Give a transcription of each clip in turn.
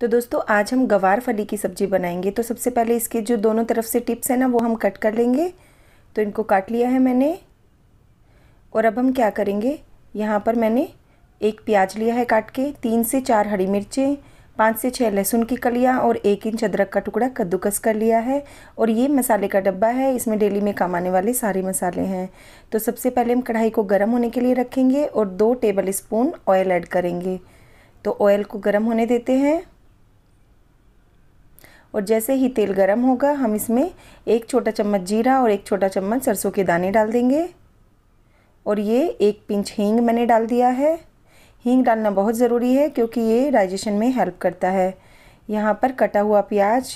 तो दोस्तों आज हम गवार फली की सब्ज़ी बनाएंगे तो सबसे पहले इसके जो दोनों तरफ से टिप्स हैं ना वो हम कट कर लेंगे तो इनको काट लिया है मैंने और अब हम क्या करेंगे यहाँ पर मैंने एक प्याज लिया है काट के तीन से चार हरी मिर्चें पाँच से छः लहसुन की कलियाँ और एक इंच अदरक का टुकड़ा कद्दूकस कर लिया है और ये मसाले का डब्बा है इसमें डेली में काम आने वाले सारे मसाले हैं तो सबसे पहले हम कढ़ाई को गर्म होने के लिए रखेंगे और दो टेबल स्पून ऑयल ऐड करेंगे तो ऑयल को गर्म होने देते हैं और जैसे ही तेल गर्म होगा हम इसमें एक छोटा चम्मच जीरा और एक छोटा चम्मच सरसों के दाने डाल देंगे और ये एक पिंच हींग मैंने डाल दिया है हींग डालना बहुत ज़रूरी है क्योंकि ये डाइजेशन में हेल्प करता है यहाँ पर कटा हुआ प्याज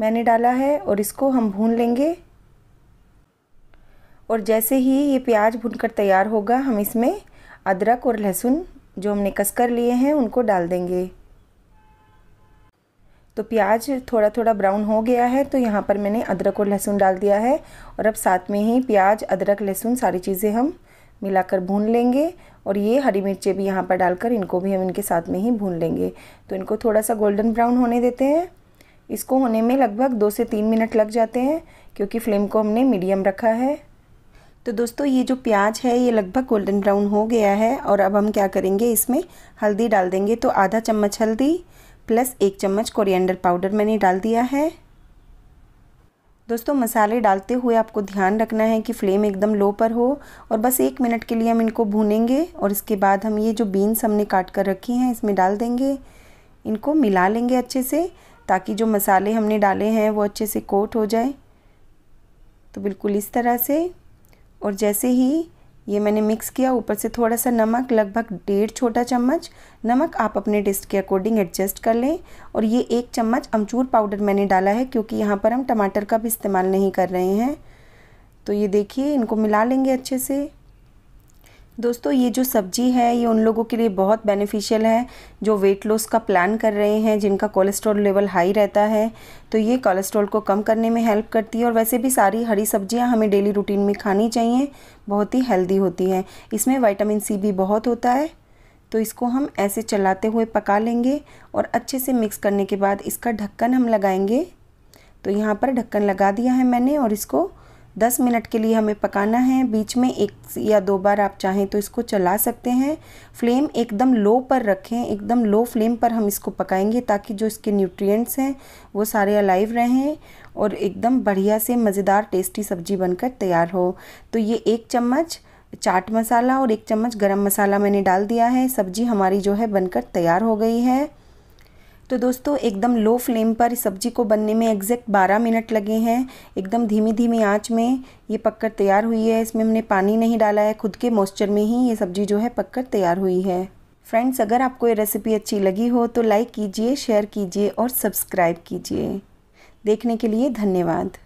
मैंने डाला है और इसको हम भून लेंगे और जैसे ही ये प्याज भूनकर तैयार होगा हम इसमें अदरक और लहसुन जो हमने कसकर लिए हैं उनको डाल देंगे तो प्याज थोड़ा थोड़ा ब्राउन हो गया है तो यहाँ पर मैंने अदरक और लहसुन डाल दिया है और अब साथ में ही प्याज अदरक लहसुन सारी चीज़ें हम मिलाकर भून लेंगे और ये हरी मिर्चें भी यहाँ पर डालकर इनको भी हम इनके साथ में ही भून लेंगे तो इनको थोड़ा सा गोल्डन ब्राउन होने देते हैं इसको होने में लगभग दो से तीन मिनट लग जाते हैं क्योंकि फ्लेम को हमने मीडियम रखा है तो दोस्तों ये जो प्याज है ये लगभग गोल्डन ब्राउन हो गया है और अब हम क्या करेंगे इसमें हल्दी डाल देंगे तो आधा चम्मच हल्दी प्लस एक चम्मच कोरिएंडर पाउडर मैंने डाल दिया है दोस्तों मसाले डालते हुए आपको ध्यान रखना है कि फ्लेम एकदम लो पर हो और बस एक मिनट के लिए हम इनको भूनेंगे और इसके बाद हम ये जो बीन्स हमने काट कर रखी हैं इसमें डाल देंगे इनको मिला लेंगे अच्छे से ताकि जो मसाले हमने डाले हैं वो अच्छे से कोट हो जाए तो बिल्कुल इस तरह से और जैसे ही ये मैंने मिक्स किया ऊपर से थोड़ा सा नमक लगभग डेढ़ छोटा चम्मच नमक आप अपने टेस्ट के अकॉर्डिंग एडजस्ट कर लें और ये एक चम्मच अमचूर पाउडर मैंने डाला है क्योंकि यहाँ पर हम टमाटर का भी इस्तेमाल नहीं कर रहे हैं तो ये देखिए इनको मिला लेंगे अच्छे से दोस्तों ये जो सब्जी है ये उन लोगों के लिए बहुत बेनिफिशियल है जो वेट लॉस का प्लान कर रहे हैं जिनका कोलेस्ट्रॉल लेवल हाई रहता है तो ये कोलेस्ट्रॉल को कम करने में हेल्प करती है और वैसे भी सारी हरी सब्जियां हमें डेली रूटीन में खानी चाहिए बहुत ही हेल्दी होती हैं इसमें वाइटामिन सी भी बहुत होता है तो इसको हम ऐसे चलाते हुए पका लेंगे और अच्छे से मिक्स करने के बाद इसका ढक्कन हम लगाएंगे तो यहाँ पर ढक्कन लगा दिया है मैंने और इसको 10 मिनट के लिए हमें पकाना है बीच में एक या दो बार आप चाहें तो इसको चला सकते हैं फ्लेम एकदम लो पर रखें एकदम लो फ्लेम पर हम इसको पकाएंगे ताकि जो इसके न्यूट्रिएंट्स हैं वो सारे अलाइव रहें और एकदम बढ़िया से मज़ेदार टेस्टी सब्जी बनकर तैयार हो तो ये एक चम्मच चाट मसाला और एक चम्मच गरम मसाला मैंने डाल दिया है सब्जी हमारी जो है बनकर तैयार हो गई है तो दोस्तों एकदम लो फ्लेम पर इस सब्जी को बनने में एग्जैक्ट 12 मिनट लगे हैं एकदम धीमी धीमी आंच में ये पककर तैयार हुई है इसमें हमने पानी नहीं डाला है खुद के मॉइस्चर में ही ये सब्जी जो है पककर तैयार हुई है फ्रेंड्स अगर आपको ये रेसिपी अच्छी लगी हो तो लाइक कीजिए शेयर कीजिए और सब्सक्राइब कीजिए देखने के लिए धन्यवाद